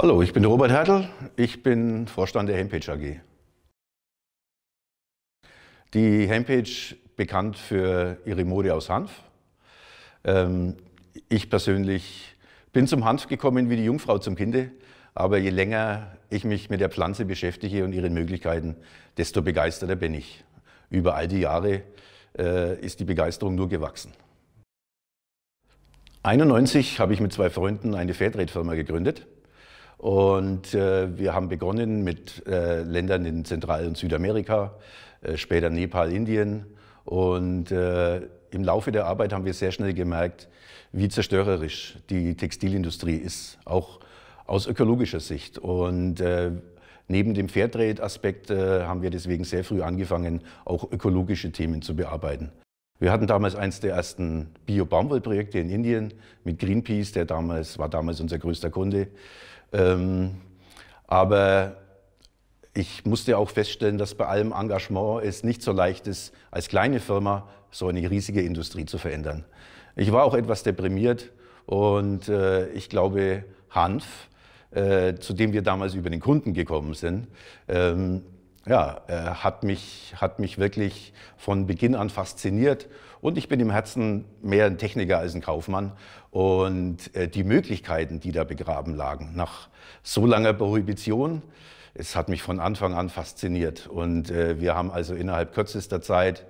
Hallo, ich bin Robert Hertel, ich bin Vorstand der Homepage AG. Die Homepage bekannt für ihre Mode aus Hanf. Ähm, ich persönlich bin zum Hanf gekommen wie die Jungfrau zum Kinde, aber je länger ich mich mit der Pflanze beschäftige und ihren Möglichkeiten, desto begeisterter bin ich. Über all die Jahre äh, ist die Begeisterung nur gewachsen. 1991 habe ich mit zwei Freunden eine Fairtrade-Firma gegründet. Und äh, wir haben begonnen mit äh, Ländern in Zentral- und Südamerika, äh, später Nepal, Indien. Und äh, im Laufe der Arbeit haben wir sehr schnell gemerkt, wie zerstörerisch die Textilindustrie ist, auch aus ökologischer Sicht. Und äh, neben dem Fairtrade-Aspekt äh, haben wir deswegen sehr früh angefangen, auch ökologische Themen zu bearbeiten. Wir hatten damals eines der ersten Bio-Baumwollprojekte in Indien mit Greenpeace, der damals, war damals unser größter Kunde. Ähm, aber ich musste auch feststellen, dass bei allem Engagement es nicht so leicht ist, als kleine Firma so eine riesige Industrie zu verändern. Ich war auch etwas deprimiert und äh, ich glaube, Hanf, äh, zu dem wir damals über den Kunden gekommen sind, ähm, ja, äh, hat, mich, hat mich wirklich von Beginn an fasziniert und ich bin im Herzen mehr ein Techniker als ein Kaufmann. Und äh, die Möglichkeiten, die da begraben lagen, nach so langer Prohibition, es hat mich von Anfang an fasziniert. Und äh, wir haben also innerhalb kürzester Zeit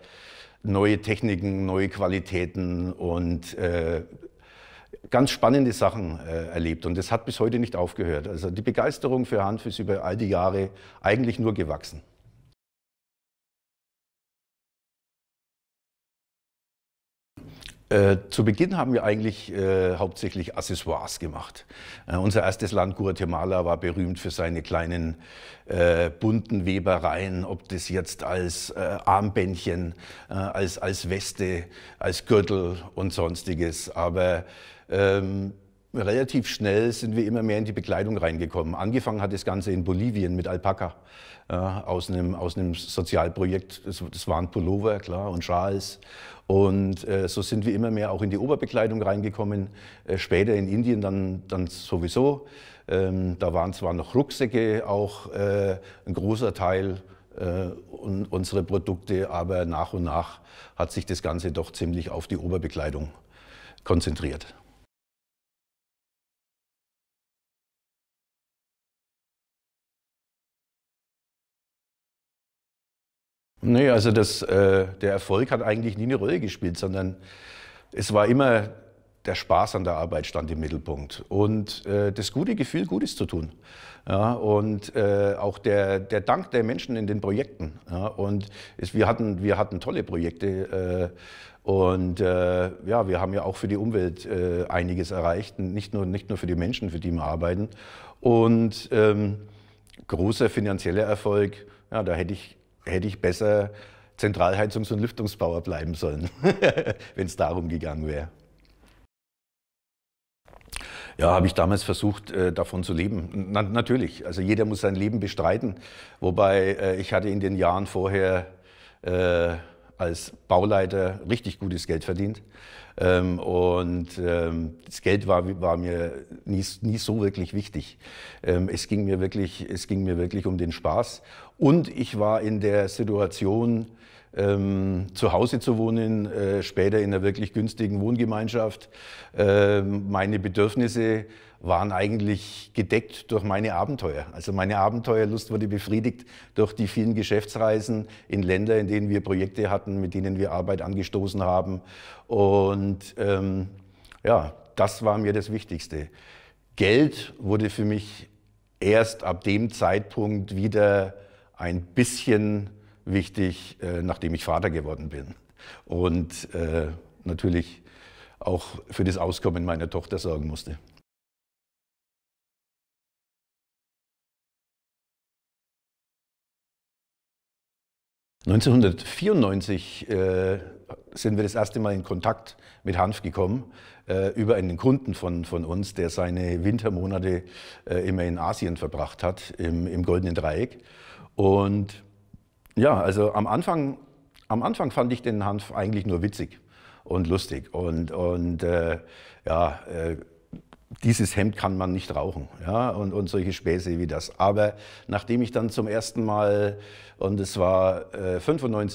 neue Techniken, neue Qualitäten und äh, ganz spannende Sachen erlebt und das hat bis heute nicht aufgehört. Also die Begeisterung für Hanf ist über all die Jahre eigentlich nur gewachsen. Äh, zu Beginn haben wir eigentlich äh, hauptsächlich Accessoires gemacht. Äh, unser erstes Land Guatemala war berühmt für seine kleinen äh, bunten Webereien, ob das jetzt als äh, Armbändchen, als, als Weste, als Gürtel und sonstiges. Aber ähm, relativ schnell sind wir immer mehr in die Bekleidung reingekommen. Angefangen hat das Ganze in Bolivien mit Alpaka äh, aus, einem, aus einem Sozialprojekt. Das, das waren Pullover, klar, und Schals. Und äh, so sind wir immer mehr auch in die Oberbekleidung reingekommen. Äh, später in Indien dann, dann sowieso. Ähm, da waren zwar noch Rucksäcke auch äh, ein großer Teil äh, und unsere Produkte, aber nach und nach hat sich das Ganze doch ziemlich auf die Oberbekleidung konzentriert. Nee, also das, äh, der Erfolg hat eigentlich nie eine Rolle gespielt, sondern es war immer der Spaß an der Arbeit stand im Mittelpunkt und äh, das gute Gefühl, Gutes zu tun. Ja, und äh, auch der, der Dank der Menschen in den Projekten. Ja, und es, wir, hatten, wir hatten tolle Projekte äh, und äh, ja, wir haben ja auch für die Umwelt äh, einiges erreicht, nicht nur, nicht nur für die Menschen, für die wir arbeiten. Und ähm, großer finanzieller Erfolg, ja, da hätte ich hätte ich besser Zentralheizungs- und Lüftungsbauer bleiben sollen, wenn es darum gegangen wäre. Ja, habe ich damals versucht, äh, davon zu leben. Na, natürlich, also jeder muss sein Leben bestreiten. Wobei äh, ich hatte in den Jahren vorher äh, als Bauleiter richtig gutes Geld verdient. Ähm, und ähm, das Geld war, war mir nie, nie so wirklich wichtig. Ähm, es, ging mir wirklich, es ging mir wirklich um den Spaß und ich war in der Situation, ähm, zu Hause zu wohnen, äh, später in einer wirklich günstigen Wohngemeinschaft. Äh, meine Bedürfnisse waren eigentlich gedeckt durch meine Abenteuer. Also meine Abenteuerlust wurde befriedigt durch die vielen Geschäftsreisen in Länder, in denen wir Projekte hatten, mit denen wir Arbeit angestoßen haben. Und ähm, ja, das war mir das Wichtigste. Geld wurde für mich erst ab dem Zeitpunkt wieder ein bisschen wichtig, äh, nachdem ich Vater geworden bin. Und äh, natürlich auch für das Auskommen meiner Tochter sorgen musste. »1994 äh, sind wir das erste Mal in Kontakt mit Hanf gekommen, äh, über einen Kunden von, von uns, der seine Wintermonate äh, immer in Asien verbracht hat, im, im Goldenen Dreieck. Und ja, also am Anfang, am Anfang fand ich den Hanf eigentlich nur witzig und lustig. Und, und äh, ja, äh, dieses Hemd kann man nicht rauchen ja, und, und solche Späße wie das. Aber nachdem ich dann zum ersten Mal, und es war äh,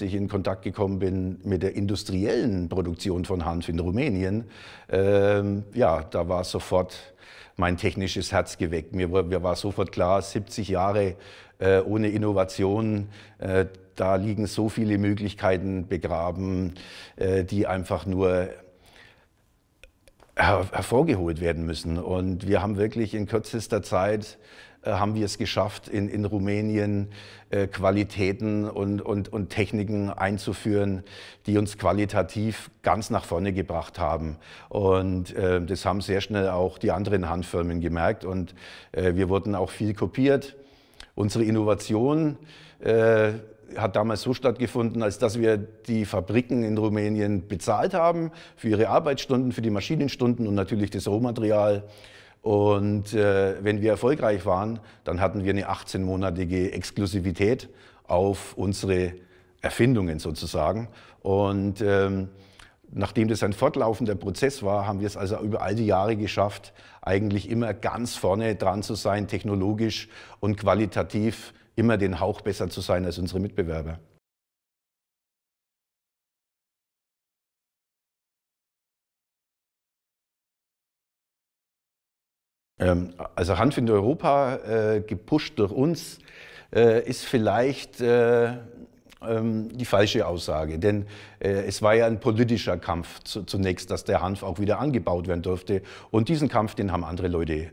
in Kontakt gekommen bin mit der industriellen Produktion von Hanf in Rumänien, ähm, ja, da war sofort mein technisches Herz geweckt. Mir, mir war sofort klar, 70 Jahre äh, ohne Innovation, äh, da liegen so viele Möglichkeiten begraben, äh, die einfach nur her hervorgeholt werden müssen. Und wir haben wirklich in kürzester Zeit äh, haben wir es geschafft, in, in Rumänien äh, Qualitäten und, und, und Techniken einzuführen, die uns qualitativ ganz nach vorne gebracht haben. Und äh, das haben sehr schnell auch die anderen Handfirmen gemerkt. Und äh, wir wurden auch viel kopiert. Unsere Innovation äh, hat damals so stattgefunden, als dass wir die Fabriken in Rumänien bezahlt haben für ihre Arbeitsstunden, für die Maschinenstunden und natürlich das Rohmaterial. Und äh, wenn wir erfolgreich waren, dann hatten wir eine 18-monatige Exklusivität auf unsere Erfindungen sozusagen. Und ähm, nachdem das ein fortlaufender Prozess war, haben wir es also über all die Jahre geschafft, eigentlich immer ganz vorne dran zu sein, technologisch und qualitativ immer den Hauch besser zu sein als unsere Mitbewerber. Ähm, also Hanf in Europa, äh, gepusht durch uns, äh, ist vielleicht äh, ähm, die falsche Aussage. Denn äh, es war ja ein politischer Kampf zu, zunächst, dass der Hanf auch wieder angebaut werden durfte. Und diesen Kampf, den haben andere Leute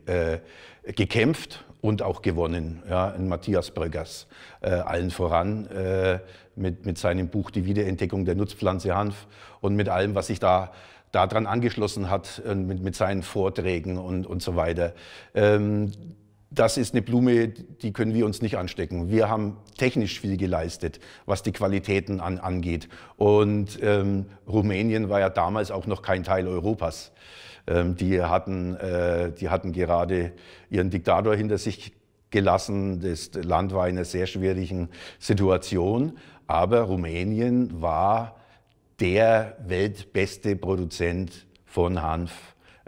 äh, gekämpft und auch gewonnen. Ja, Matthias Bröggers äh, allen voran äh, mit, mit seinem Buch Die Wiederentdeckung der Nutzpflanze Hanf und mit allem, was sich da daran angeschlossen hat, äh, mit, mit seinen Vorträgen und, und so weiter. Ähm, das ist eine Blume, die können wir uns nicht anstecken. Wir haben technisch viel geleistet, was die Qualitäten an, angeht. Und ähm, Rumänien war ja damals auch noch kein Teil Europas. Ähm, die, hatten, äh, die hatten gerade ihren Diktator hinter sich gelassen. Das Land war in einer sehr schwierigen Situation. Aber Rumänien war der weltbeste Produzent von Hanf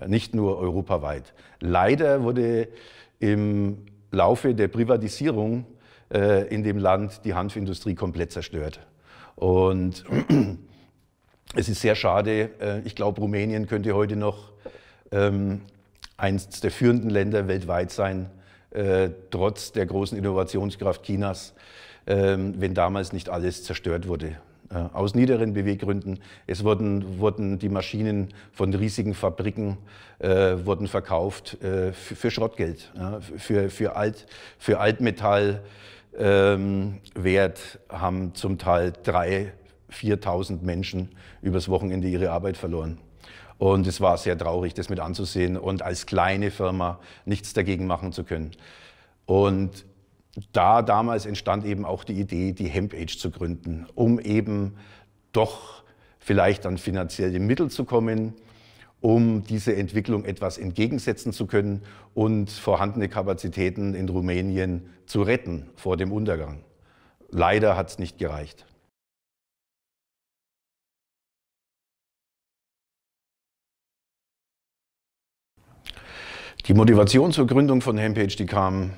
nicht nur europaweit. Leider wurde im Laufe der Privatisierung äh, in dem Land die Hanfindustrie komplett zerstört. Und es ist sehr schade. Äh, ich glaube, Rumänien könnte heute noch ähm, eines der führenden Länder weltweit sein, äh, trotz der großen Innovationskraft Chinas, ähm, wenn damals nicht alles zerstört wurde. Äh, aus niederen Beweggründen. Es wurden, wurden die Maschinen von riesigen Fabriken äh, wurden verkauft äh, für, für, Schrottgeld, ja, für, für, Alt, für Altmetallwert ähm, haben zum Teil 3.000, 4.000 Menschen übers Wochenende ihre Arbeit verloren. Und es war sehr traurig, das mit anzusehen und als kleine Firma nichts dagegen machen zu können. Und da damals entstand eben auch die Idee, die Hemp Age zu gründen, um eben doch vielleicht an finanzielle Mittel zu kommen, um diese Entwicklung etwas entgegensetzen zu können und vorhandene Kapazitäten in Rumänien zu retten vor dem Untergang. Leider hat es nicht gereicht. Die Motivation zur Gründung von Hempage, die kam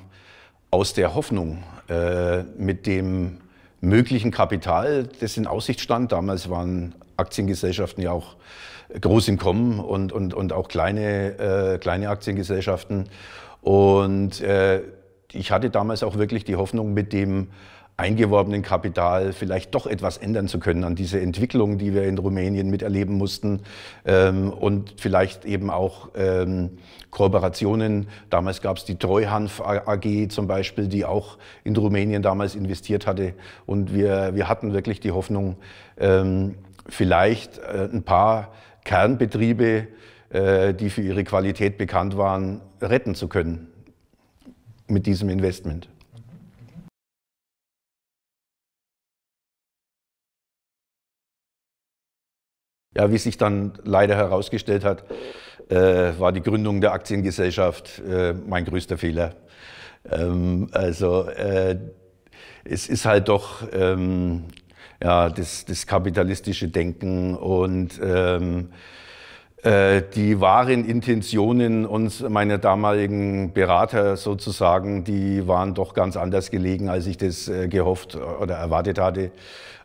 aus der Hoffnung, äh, mit dem möglichen Kapital, das in Aussicht stand, damals waren Aktiengesellschaften ja auch groß im Kommen und, und, und auch kleine, äh, kleine Aktiengesellschaften. Und äh, ich hatte damals auch wirklich die Hoffnung, mit dem eingeworbenen Kapital vielleicht doch etwas ändern zu können an diese Entwicklung, die wir in Rumänien miterleben mussten ähm, und vielleicht eben auch ähm, Kooperationen. Damals gab es die Treuhanf AG zum Beispiel, die auch in Rumänien damals investiert hatte und wir, wir hatten wirklich die Hoffnung, ähm, vielleicht äh, ein paar Kernbetriebe, äh, die für ihre Qualität bekannt waren, retten zu können mit diesem Investment. Ja, wie sich dann leider herausgestellt hat, äh, war die Gründung der Aktiengesellschaft äh, mein größter Fehler. Ähm, also äh, es ist halt doch ähm, ja, das, das, kapitalistische Denken und ähm, äh, die wahren Intentionen uns meiner damaligen Berater sozusagen, die waren doch ganz anders gelegen, als ich das äh, gehofft oder erwartet hatte.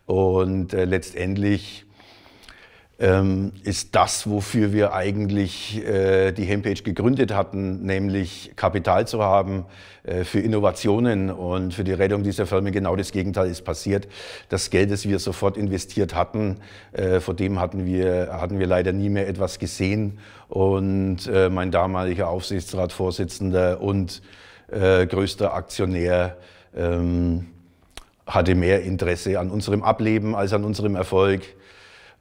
Und äh, letztendlich ähm, ist das, wofür wir eigentlich äh, die Homepage gegründet hatten, nämlich Kapital zu haben äh, für Innovationen und für die Rettung dieser Firmen. Genau das Gegenteil ist passiert. Das Geld, das wir sofort investiert hatten, äh, vor dem hatten wir, hatten wir leider nie mehr etwas gesehen. Und äh, mein damaliger Aufsichtsratsvorsitzender und äh, größter Aktionär ähm, hatte mehr Interesse an unserem Ableben als an unserem Erfolg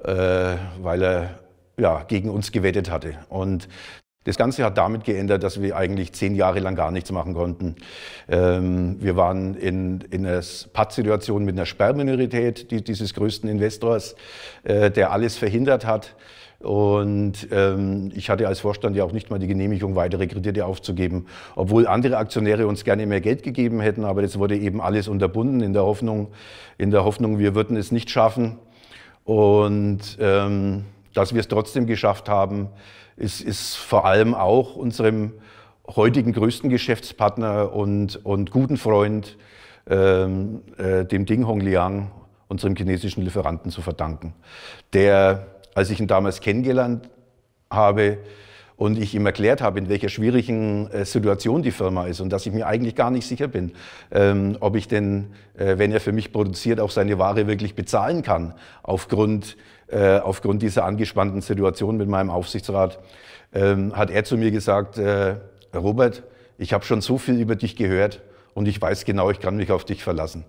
äh, weil er ja, gegen uns gewettet hatte. Und das Ganze hat damit geändert, dass wir eigentlich zehn Jahre lang gar nichts machen konnten. Ähm, wir waren in, in einer Pattsituation mit einer Sperrminorität die, dieses größten Investors, äh, der alles verhindert hat. Und ähm, ich hatte als Vorstand ja auch nicht mal die Genehmigung, weitere Kredite aufzugeben, obwohl andere Aktionäre uns gerne mehr Geld gegeben hätten. Aber das wurde eben alles unterbunden in der Hoffnung, in der Hoffnung, wir würden es nicht schaffen, und ähm, dass wir es trotzdem geschafft haben, ist, ist vor allem auch unserem heutigen größten Geschäftspartner und, und guten Freund, ähm, äh, dem Ding Hongliang, unserem chinesischen Lieferanten, zu verdanken. Der, als ich ihn damals kennengelernt habe, und ich ihm erklärt habe, in welcher schwierigen äh, Situation die Firma ist und dass ich mir eigentlich gar nicht sicher bin, ähm, ob ich denn, äh, wenn er für mich produziert, auch seine Ware wirklich bezahlen kann, aufgrund, äh, aufgrund dieser angespannten Situation mit meinem Aufsichtsrat, ähm, hat er zu mir gesagt, Robert, ich habe schon so viel über dich gehört und ich weiß genau, ich kann mich auf dich verlassen.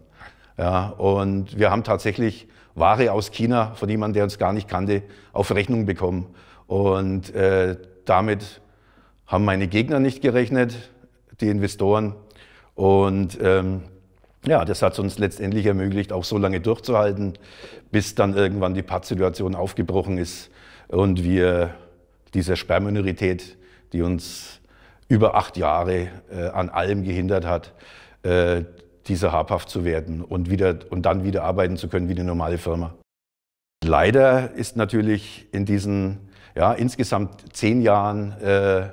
Ja, und wir haben tatsächlich Ware aus China von jemandem, der uns gar nicht kannte, auf Rechnung bekommen. Und äh, damit haben meine Gegner nicht gerechnet, die Investoren. Und ähm, ja, das hat es uns letztendlich ermöglicht, auch so lange durchzuhalten, bis dann irgendwann die Pattsituation aufgebrochen ist und wir dieser Sperrminorität, die uns über acht Jahre äh, an allem gehindert hat, äh, dieser habhaft zu werden und, wieder, und dann wieder arbeiten zu können wie eine normale Firma. Leider ist natürlich in diesen ja, insgesamt zehn Jahren äh,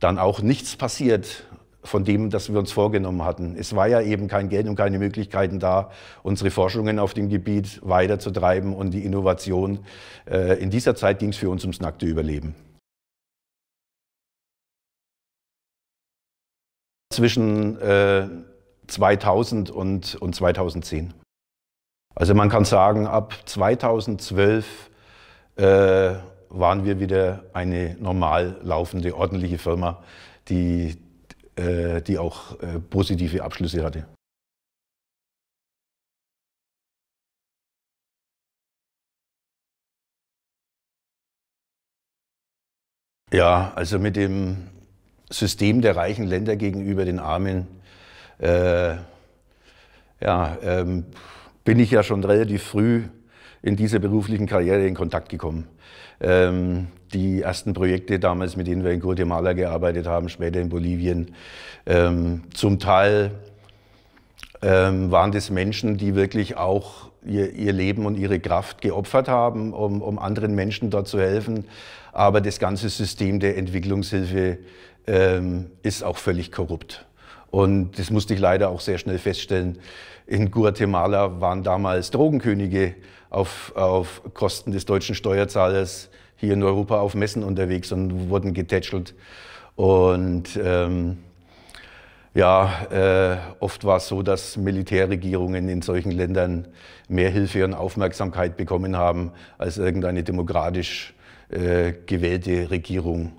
dann auch nichts passiert von dem, das wir uns vorgenommen hatten. Es war ja eben kein Geld und keine Möglichkeiten da, unsere Forschungen auf dem Gebiet weiterzutreiben und die Innovation. Äh, in dieser Zeit ging es für uns ums nackte Überleben. Zwischen äh, 2000 und, und 2010. Also man kann sagen, ab 2012 äh, waren wir wieder eine normal laufende, ordentliche Firma, die, äh, die auch äh, positive Abschlüsse hatte. Ja, also mit dem System der reichen Länder gegenüber den Armen, äh, ja, ähm, bin ich ja schon relativ früh in dieser beruflichen Karriere in Kontakt gekommen. Ähm, die ersten Projekte damals, mit denen wir in Guatemala gearbeitet haben, später in Bolivien, ähm, zum Teil ähm, waren das Menschen, die wirklich auch ihr, ihr, Leben und ihre Kraft geopfert haben, um, um anderen Menschen dort zu helfen. Aber das ganze System der Entwicklungshilfe ähm, ist auch völlig korrupt. Und das musste ich leider auch sehr schnell feststellen. In Guatemala waren damals Drogenkönige auf, auf Kosten des deutschen Steuerzahlers hier in Europa auf Messen unterwegs und wurden getätschelt. Und ähm, ja, äh, oft war es so, dass Militärregierungen in solchen Ländern mehr Hilfe und Aufmerksamkeit bekommen haben als irgendeine demokratisch äh, gewählte Regierung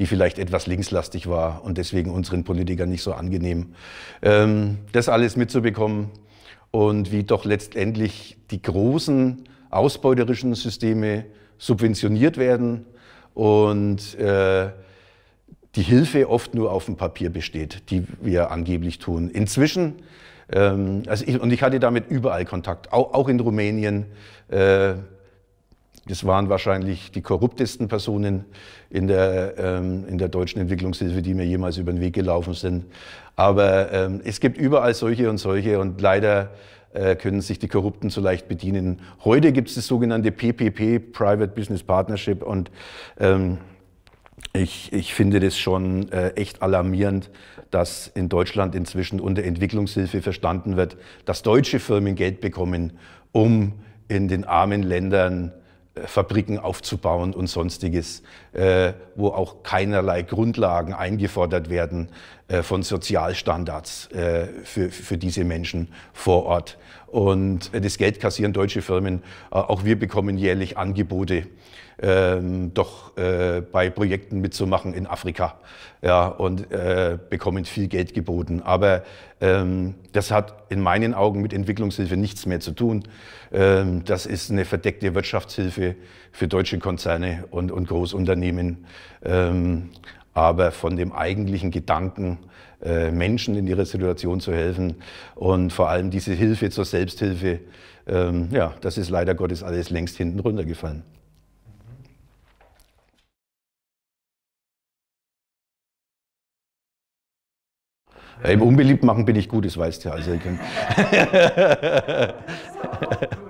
die vielleicht etwas linkslastig war und deswegen unseren Politikern nicht so angenehm. Ähm, das alles mitzubekommen und wie doch letztendlich die großen ausbeuterischen Systeme subventioniert werden und äh, die Hilfe oft nur auf dem Papier besteht, die wir angeblich tun. Inzwischen, ähm, also ich, und ich hatte damit überall Kontakt, auch, auch in Rumänien. Äh, das waren wahrscheinlich die korruptesten Personen in der, ähm, in der deutschen Entwicklungshilfe, die mir jemals über den Weg gelaufen sind. Aber ähm, es gibt überall solche und solche und leider äh, können sich die Korrupten so leicht bedienen. Heute gibt es das sogenannte PPP, Private Business Partnership und ähm, ich, ich, finde das schon äh, echt alarmierend, dass in Deutschland inzwischen unter Entwicklungshilfe verstanden wird, dass deutsche Firmen Geld bekommen, um in den armen Ländern äh, Fabriken aufzubauen und sonstiges, äh, wo auch keinerlei Grundlagen eingefordert werden, äh, von Sozialstandards äh, für, für diese Menschen vor Ort. Und äh, das Geld kassieren deutsche Firmen. Auch wir bekommen jährlich Angebote, ähm, doch bei Projekten mitzumachen in Afrika. Ja, und bekommen viel Geld geboten. Aber ähm, das hat in meinen Augen mit Entwicklungshilfe nichts mehr zu tun. Ähm, das ist eine verdeckte Wirtschaftshilfe für deutsche Konzerne und, und Großunternehmen aber von dem eigentlichen Gedanken, äh, Menschen in ihrer Situation zu helfen und vor allem diese Hilfe zur Selbsthilfe, ähm, ja, das ist leider Gottes alles längst hinten runtergefallen. Im Unbeliebt machen bin ich gut, das weißt du ja. Also